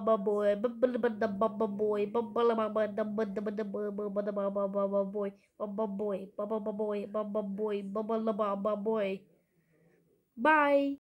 Baba boy, baba boy, baba boy, baba boy, baba boy, baba boy, baba boy, baba boy. Bye.